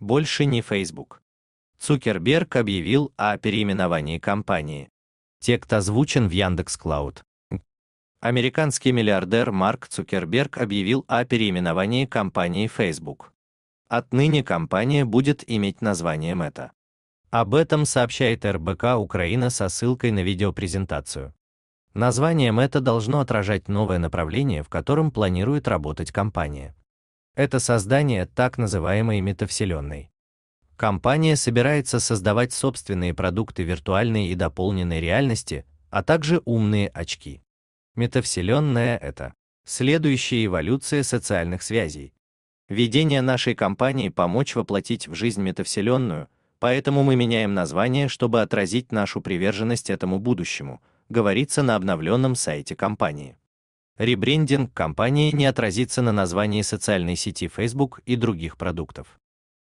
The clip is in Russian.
больше не Facebook. Цукерберг объявил о переименовании компании. Текст озвучен в Яндекс.Клауд. Американский миллиардер Марк Цукерберг объявил о переименовании компании Facebook. Отныне компания будет иметь название Мета. Об этом сообщает РБК Украина со ссылкой на видеопрезентацию. Название Мета должно отражать новое направление, в котором планирует работать компания это создание так называемой метавселенной. Компания собирается создавать собственные продукты виртуальной и дополненной реальности, а также умные очки. Метавселенная – это следующая эволюция социальных связей. Видение нашей компании помочь воплотить в жизнь метавселенную, поэтому мы меняем название, чтобы отразить нашу приверженность этому будущему, говорится на обновленном сайте компании. Ребрендинг компании не отразится на названии социальной сети Facebook и других продуктов.